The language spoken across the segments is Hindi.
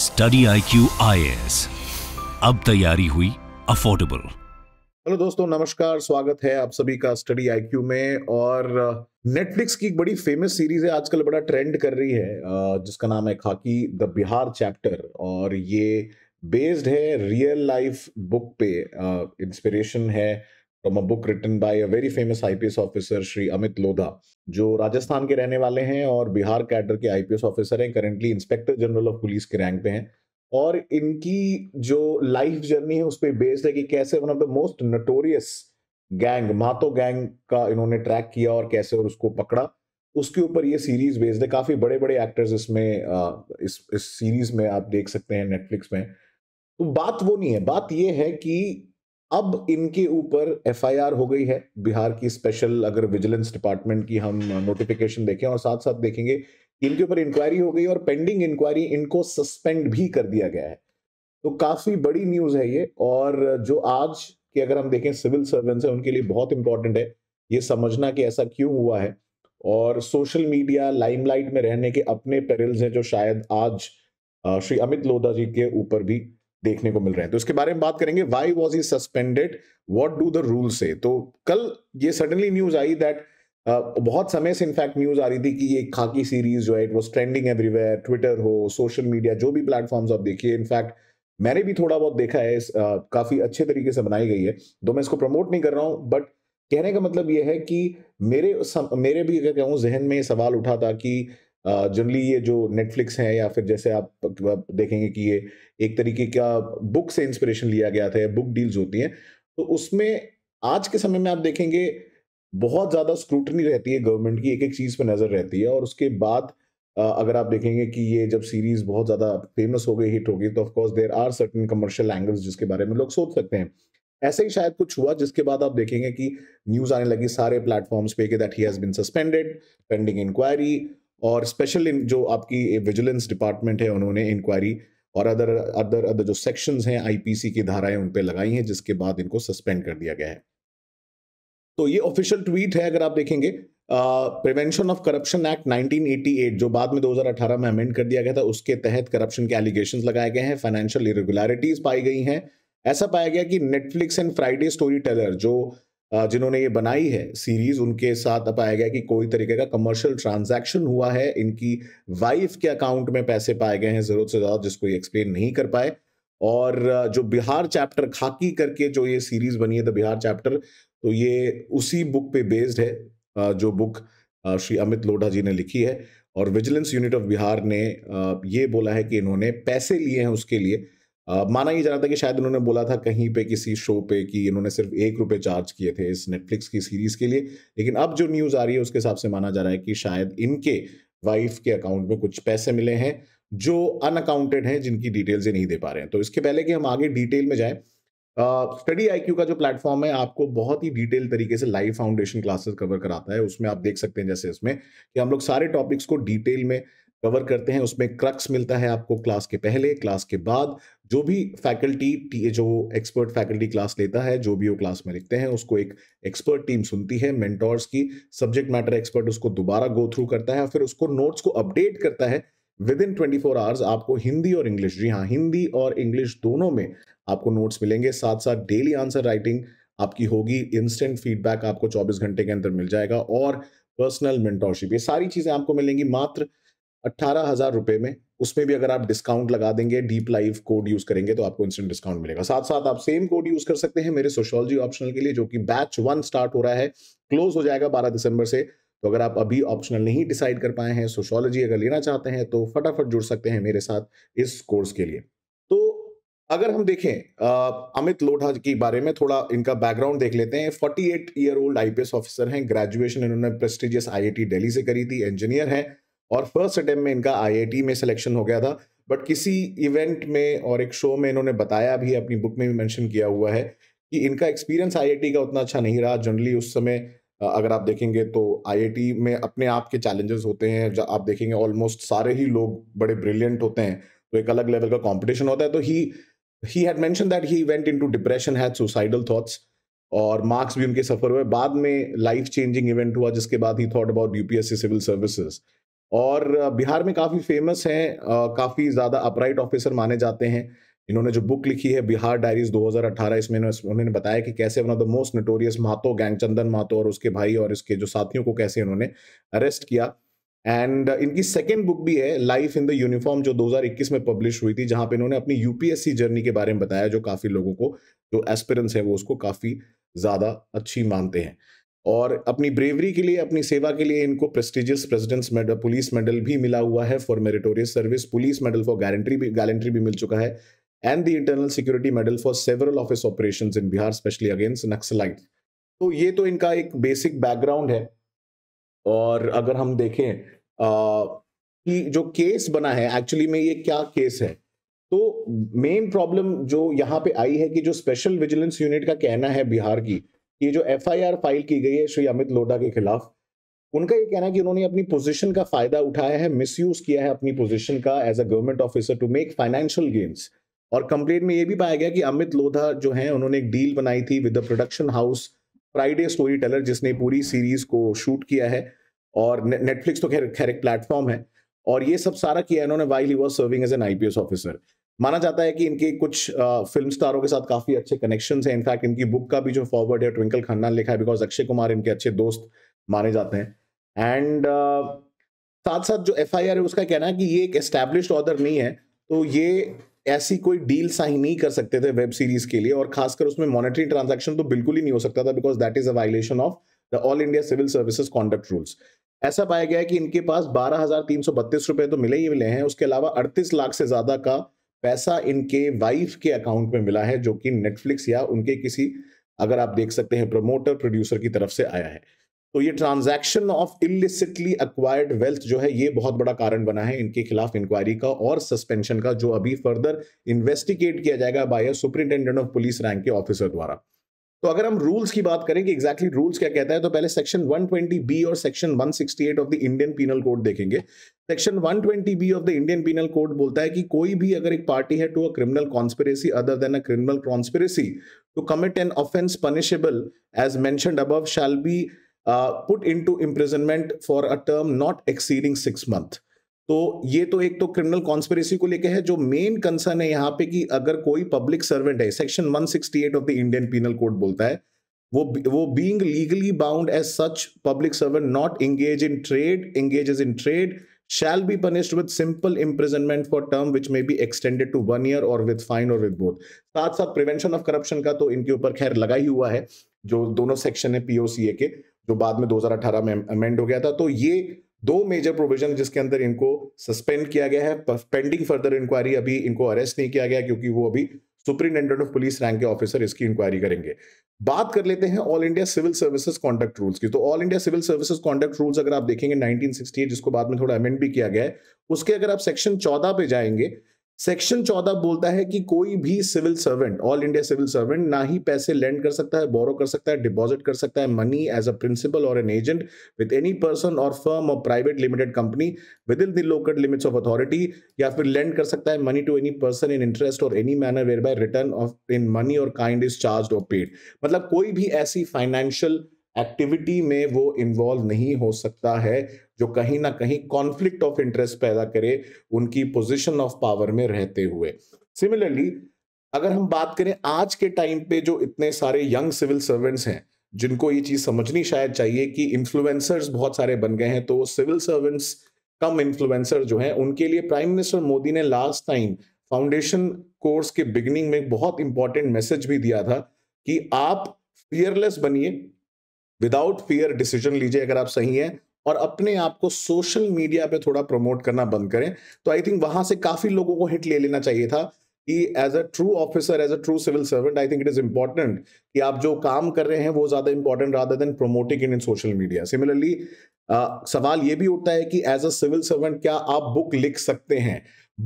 स्टडी आई क्यू अब तैयारी हुई अफोर्डेबल हेलो दोस्तों नमस्कार स्वागत है आप सभी का स्टडी क्यू में और नेटफ्लिक्स uh, की एक बड़ी फेमस सीरीज है आजकल बड़ा ट्रेंड कर रही है uh, जिसका नाम है खाकी द बिहार चैप्टर और ये बेस्ड है रियल लाइफ बुक पे इंस्पिरेशन uh, है from a book written by a very famous IPS officer Shri Amit Lodha जो राजस्थान के रहने वाले हैं और बिहार कैडर के आईपीएस ऑफिसर हैं currently inspector general of police के रैंक पे हैं और इनकी जो लाइफ जर्नी है उस पर बेस्ड है कि कैसे one of the most notorious gang Mahto gang का इन्होंने ट्रैक किया और कैसे और उसको पकड़ा उसके ऊपर ये सीरीज बेस्ड है काफ़ी बड़े बड़े एक्टर्स इसमें इस इस सीरीज में आप देख सकते हैं नेटफ्लिक्स में तो बात वो नहीं है बात ये है कि अब इनके ऊपर एफआईआर हो गई है बिहार की स्पेशल अगर विजिलेंस डिपार्टमेंट की हम नोटिफिकेशन देखें और साथ साथ देखेंगे इनके ऊपर इंक्वायरी हो गई और पेंडिंग इंक्वायरी इनको सस्पेंड भी कर दिया गया है तो काफ़ी बड़ी न्यूज़ है ये और जो आज की अगर हम देखें सिविल सर्वेंस है उनके लिए बहुत इंपॉर्टेंट है ये समझना कि ऐसा क्यों हुआ है और सोशल मीडिया लाइमलाइट में रहने के अपने पेरिल्स हैं जो शायद आज श्री अमित लोधा जी के ऊपर भी देखने को मिल रहे हैं तो इसके बारे में बात करेंगे why was he suspended what do the rule से तो कल ये सडनली न्यूज आई दैट Uh, बहुत समय से इनफैक्ट न्यूज आ रही थी कि ये खाकी सीरीज जो है it was trending everywhere Twitter हो सोशल मीडिया जो भी प्लेटफॉर्म्स आप देखिए इनफैक्ट मैंने भी थोड़ा बहुत देखा है इस uh, काफी अच्छे तरीके से बनाई गई है तो मैं इसको प्रमोट नहीं कर रहा हूँ बट कहने का मतलब ये है कि मेरे सम, मेरे भी अगर कहूँ जहन में सवाल उठा था कि जनरली ये जो नेटफ्लिक्स हैं या फिर जैसे आप, देखेंगे कि ये एक तरीके का बुक से इंस्पिरेशन लिया गया था बुक डील्स होती हैं तो उसमें आज के समय में आप देखेंगे बहुत ज़्यादा स्क्रूटनी रहती है गवर्नमेंट की एक एक चीज़ पर नज़र रहती है और उसके बाद अगर आप देखेंगे कि ये जब सीरीज़ बहुत ज़्यादा फेमस हो गई हिट हो गई तो of course there are certain commercial angles जिसके बारे में लोग सोच सकते हैं ऐसे ही शायद कुछ हुआ जिसके बाद आप देखेंगे कि न्यूज़ आने लगी सारे प्लेटफॉर्म्स पे कि that he has been suspended pending inquiry और स्पेशल जो आपकी विजिलेंस डिपार्टमेंट है उन्होंने इंक्वायरी और अदर अदर अदर जो सेक्शंस हैं आईपीसी की धाराएं उन पर लगाई हैं जिसके बाद इनको सस्पेंड कर दिया गया है तो ये ऑफिशियल ट्वीट है अगर आप देखेंगे प्रिवेंशन ऑफ करप्शन एक्ट 1988 जो बाद में 2018 में अमेंड कर दिया गया था उसके तहत करप्शन के एलिगेशन लगाए गए हैं फाइनेंशियल इरेगुलरिटीज पाई गई हैं ऐसा पाया गया कि Netflix and Friday Story Teller जो जिन्होंने ये बनाई है सीरीज उनके साथ पाया गया कि कोई तरीके का कमर्शियल ट्रांजैक्शन हुआ है इनकी वाइफ के अकाउंट में पैसे पाए गए हैं जरूरत से ज़्यादा जिसको ये एक्सप्लेन नहीं कर पाए और जो बिहार चैप्टर खाकी करके जो ये सीरीज बनी है द बिहार चैप्टर तो ये उसी बुक पे बेस्ड है जो बुक श्री अमित लोढ़ा जी ने लिखी है और विजिलेंस यूनिट ऑफ बिहार ने ये बोला है कि इन्होंने पैसे लिए हैं उसके लिए माना ही जा रहा था कि शायद उन्होंने बोला था कहीं पे किसी शो पे कि इन्होंने सिर्फ एक रुपये चार्ज किए थे इस नेटफ्लिक्स की सीरीज़ के लिए लेकिन अब जो न्यूज़ आ रही है उसके हिसाब से माना जा रहा है कि शायद इनके वाइफ के अकाउंट में कुछ पैसे मिले हैं जो अनअकाउंटेड हैं जिनकी डिटेल्स ये नहीं दे पा रहे हैं तो इसके पहले कि हम आगे डिटेल में जाएँ स्टडी आई का जो प्लेटफॉर्म है आपको बहुत ही डिटेल तरीके से लाइव फाउंडेशन क्लासेस कवर कराता है उसमें आप देख सकते हैं जैसे इसमें कि हम लोग सारे टॉपिक्स को डिटेल में कवर करते हैं उसमें क्रक्स मिलता है आपको क्लास के पहले क्लास के बाद जो भी फैकल्टी जो एक्सपर्ट फैकल्टी क्लास लेता है जो भी वो क्लास में लिखते हैं उसको एक एक्सपर्ट टीम सुनती है मेंटोर्स की सब्जेक्ट मैटर एक्सपर्ट उसको दोबारा गो थ्रू करता है फिर उसको नोट्स को अपडेट करता है within twenty four hours आपको हिंदी और इंग्लिश जी हाँ हिंदी और इंग्लिश दोनों में आपको नोट्स मिलेंगे साथ साथ डेली आंसर राइटिंग आपकी होगी इंस्टेंट फीडबैक आपको 24 घंटे के अंदर मिल जाएगा और पर्सनल मेंटोरशिप ये सारी चीज़ें आपको मिलेंगी मात्र अट्ठारह हज़ार रुपये में उसमें भी अगर आप डिस्काउंट लगा देंगे डीप लाइव कोड यूज़ करेंगे तो आपको इंस्टेंट डिस्काउंट मिलेगा साथ साथ आप सेम कोड यूज़ कर सकते हैं मेरे सोशोलॉजी ऑप्शनल के लिए जो कि बैच वन स्टार्ट हो रहा है क्लोज हो जाएगा बारह दिसंबर से तो अगर आप अभी ऑप्शनल नहीं डिसाइड कर पाए हैं सोशोलॉजी अगर लेना चाहते हैं तो फटाफट जुड़ सकते हैं मेरे साथ इस कोर्स के लिए तो अगर हम देखें आ, अमित लोढ़ा के बारे में थोड़ा इनका बैकग्राउंड देख लेते हैं 48 ईयर ओल्ड आईपीएस ऑफिसर हैं ग्रेजुएशन इन्होंने प्रेस्टिजियस आईआईटी दिल्ली से करी थी इंजीनियर हैं और फर्स्ट अटेम्प्ट में इनका आईआईटी में सिलेक्शन हो गया था बट किसी इवेंट में और एक शो में इन्होंने बताया भी अपनी बुक में भी मैंशन किया हुआ है कि इनका एक्सपीरियंस आई का उतना अच्छा नहीं रहा जनरली उस समय अगर आप देखेंगे तो आई में अपने आप के चैलेंजेस होते हैं जब आप देखेंगे ऑलमोस्ट सारे ही लोग बड़े ब्रिलियंट होते हैं तो एक अलग लेवल का कंपटीशन होता है तो he he had mention that he went into depression had suicidal thoughts और मार्क्स भी उनके सफर हुए बाद में लाइफ चेंजिंग इवेंट हुआ जिसके बाद he thought about UPSC civil services और बिहार में काफ़ी फेमस हैं काफ़ी ज़्यादा अपराइट ऑफिसर माने जाते हैं इन्होंने जो बुक लिखी है बिहार डायरीज 2018 इसमें उन्होंने बताया कि कैसे one of the most notorious Mato gang Chandan Mato और उसके भाई और इसके जो साथियों को कैसे उन्होंने अरेस्ट किया एंड इनकी सेकेंड बुक भी है लाइफ इन द यूनिफॉर्म जो 2021 में पब्लिश हुई थी जहां पे इन्होंने अपनी यूपीएससी जर्नी के बारे में बताया जो काफ़ी लोगों को जो एस्पिरेंस है वो उसको काफ़ी ज़्यादा अच्छी मानते हैं और अपनी ब्रेवरी के लिए अपनी सेवा के लिए इनको prestigious president's medal police medal भी मिला हुआ है for meritorious service police medal for gallantry भी गारंट्री भी मिल चुका है and the internal security medal for several office operation in Bihar specially against naxalite तो ये तो इनका एक बेसिक बैकग्राउंड है और अगर हम देखें कि जो केस बना है एक्चुअली में ये क्या केस है तो मेन प्रॉब्लम जो यहाँ पे आई है कि जो स्पेशल विजिलेंस यूनिट का कहना है बिहार की कि जो एफ फाइल की गई है श्री अमित लोडा के खिलाफ उनका ये कहना है कि उन्होंने अपनी पोजीशन का फायदा उठाया है मिसयूज किया है अपनी पोजीशन का as a government officer to make financial games और कंप्लेन में ये भी पाया गया कि अमित लोधा जो है उन्होंने एक डील बनाई थी with the production house Friday Story Teller जिसने पूरी सीरीज को शूट किया है और नेटफ्लिक्स तो खैर खैर एक प्लेटफॉर्म है और ये सब सारा किया इन्होंने while he was serving as an I officer माना जाता है कि इनके कुछ फिल्म स्टारों के साथ काफ़ी अच्छे कनेक्शन हैं इनफैक्ट इनकी बुक का भी जो फॉरवर्ड है ट्विंकल खन्ना लिखा है बिकॉज अक्षय कुमार इनके अच्छे दोस्त माने जाते हैं एंड साथ साथ जो एफ है उसका कहना है कि ये एक एस्टेब्लिश ऑर्डर नहीं है तो ये ऐसी कोई डील साइन नहीं कर सकते थे वेब सीरीज के लिए और खासकर उसमें मॉनेटरी ट्रांजैक्शन तो बिल्कुल ही नहीं हो सकता था because that is a violation of the all India civil services conduct rules ऐसा पाया गया है कि इनके पास बारह हजार तीन सौ बत्तीस रुपए तो मिले ही मिले हैं उसके अलावा अड़तीस लाख से ज्यादा का पैसा इनके वाइफ के अकाउंट में मिला है जो कि नेटफ्लिक्स या उनके किसी अगर आप देख सकते हैं प्रमोटर प्रोड्यूसर की तरफ से आया है तो ये transaction of illicitly acquired wealth जो है ये बहुत बड़ा कारण बना है इनके खिलाफ इंक्वायरी का और सस्पेंशन का जो अभी फर्दर इन्वेस्टिगेट किया जाएगा by superintendent of police rank के ऑफिसर द्वारा तो अगर हम रूल्स की बात करें कि एग्जैक्टली रूल्स क्या कहता है तो पहले सेक्शन 120 बी और section 168 of the Indian penal code देखेंगे section 120 B of the Indian penal code बोलता है कि कोई भी अगर एक पार्टी है to a criminal conspiracy other than a criminal conspiracy to commit an offence punishable as मैं above shall be put into imprisonment for a term not exceeding six month तो ये तो एक तो क्रिमिनल कॉन्स्पिरेसी को लेकर है जो मेन कंसर्न है यहाँ पे कि अगर कोई पब्लिक सर्वेंट है section 168 of the Indian penal code बोलता है वो वो being legally bound as such public servant not engage in trade engages in trade shall be punished with simple imprisonment for term which may be extended to one year और विद फाइन और विद बोथ साथ साथ प्रिवेंशन ऑफ करप्शन का तो इनके ऊपर खैर लगा ही हुआ है जो दोनों सेक्शन है पीओसीए के जो बाद में 2018 में अमेंड हो गया था तो ये दो मेजर प्रोविजन जिसके अंदर इनको सस्पेंड किया गया है पेंडिंग फर्दर इंक्वायरी अभी इनको अरेस्ट नहीं किया गया क्योंकि वो अभी सुप्रिंटेंडेंट ऑफ पुलिस रैंक के ऑफिसर इसकी इंक्वायरी करेंगे बात कर लेते हैं all India civil services conduct rules की तो all India civil services conduct rules अगर आप देखेंगे 1968 जिसको बाद में थोड़ा अमेंड भी किया गया है उसके अगर आप सेक्शन 14 पे जाएंगे सेक्शन चौदह बोलता है कि कोई भी civil servant all India civil servant ना ही पैसे लेंड कर सकता है बोरो कर सकता है डिपॉजिट कर सकता है मनी एज अ प्रिंसिपल और an agent with any person और फर्म और private limited company within the local limits of authority या फिर लेंड कर सकता है money to any person in interest और any manner whereby return of in money और काइंड इज चार्ज और पेड मतलब कोई भी ऐसी फाइनेंशियल एक्टिविटी में वो इन्वॉल्व नहीं हो सकता है जो कहीं ना कहीं कॉन्फ्लिक्ट ऑफ इंटरेस्ट पैदा करे उनकी पोजीशन ऑफ पावर में रहते हुए सिमिलरली अगर हम बात करें आज के टाइम पे जो इतने सारे यंग सिविल सर्वेंट्स हैं जिनको ये चीज समझनी शायद चाहिए कि इन्फ्लुएंसर्स बहुत सारे बन गए हैं तो सिविल सर्वेंट्स कम इन्फ्लुएंसर जो हैं उनके लिए प्राइम मिनिस्टर मोदी ने लास्ट टाइम फाउंडेशन कोर्स के बिगिनिंग में बहुत इंपॉर्टेंट मैसेज भी दिया था कि आप फियरलेस बनिए विदाउट फियर डिसीजन लीजिए अगर आप सही हैं और अपने आप को सोशल मीडिया पे थोड़ा प्रमोट करना बंद करें तो आई थिंक वहां से काफी लोगों को हिट ले लेना चाहिए था कि as a true officer as a true civil servant I think it is important कि आप जो काम कर रहे हैं वो ज्यादा important rather than promoting in in social media similarly सवाल ये भी उठता है कि एज अ सिविल सर्वेंट क्या आप बुक लिख सकते हैं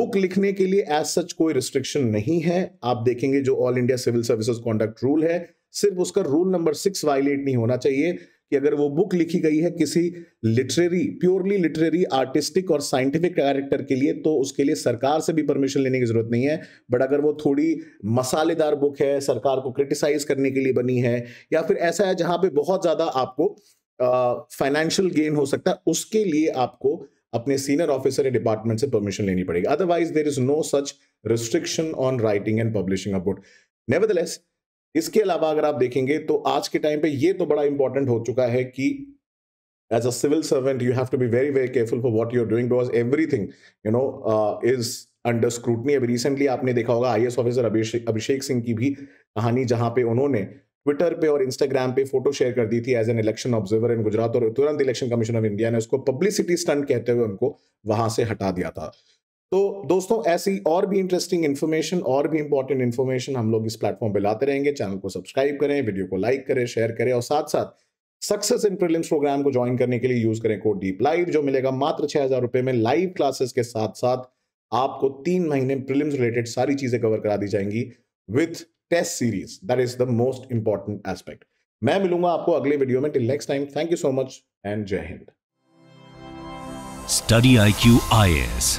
बुक लिखने के लिए एज सच कोई रिस्ट्रिक्शन नहीं है आप देखेंगे जो all India civil services conduct rule है सिर्फ उसका रूल नंबर सिक्स वायलेट नहीं होना चाहिए कि अगर वो बुक लिखी गई है किसी लिटरेरी प्योरली लिटरेरी आर्टिस्टिक और साइंटिफिक कैरेक्टर के लिए तो उसके लिए सरकार से भी परमिशन लेने की जरूरत नहीं है बट अगर वो थोड़ी मसालेदार बुक है सरकार को क्रिटिसाइज करने के लिए बनी है या फिर ऐसा है जहां पे बहुत ज़्यादा आपको फाइनेंशियल गेन हो सकता है उसके लिए आपको अपने सीनियर ऑफिसर या डिपार्टमेंट से परमिशन लेनी पड़ेगी otherwise there is no such restriction on writing and publishing a book nevertheless इसके अलावा अगर आप देखेंगे तो आज के टाइम पे ये तो बड़ा इंपॉर्टेंट हो चुका है कि as a civil servant you have to be very very careful for what you are doing because everything you know is under scrutiny अभी रिसेंटली आपने देखा होगा आई ऑफिसर अभिषेक अभिषेक सिंह की भी कहानी जहां पे उन्होंने ट्विटर पे और इंस्टाग्राम पे फोटो शेयर कर दी थी as an election observer in Gujarat और तुरंत इलेक्शन कमीशन ऑफ इंडिया ने उसको पब्लिसिटी स्टंट कहते हुए उनको वहां से हटा दिया था तो दोस्तों ऐसी और भी इंटरेस्टिंग इन्फॉर्मेशन और भी इंपॉर्टेंट इन्फॉर्मेशन हम लोग इस प्लेटफॉर्म पे लाते रहेंगे चैनल को सब्सक्राइब करें वीडियो को लाइक करें शेयर करें और साथ साथ सक्सेस इन प्रिलिम्स प्रोग्राम को ज्वाइन करने के लिए यूज करें कोड डीप लाइव जो मिलेगा मात्र छह हजार रुपए में लाइव क्लासेस के साथ साथ आपको तीन महीने प्रिलिम्स रिलेटेड सारी चीजें कवर करा दी जाएंगी with test series that is the most important aspect मैं मिलूंगा आपको अगले वीडियो में till next time thank you so much and Jai Hind study I Q I S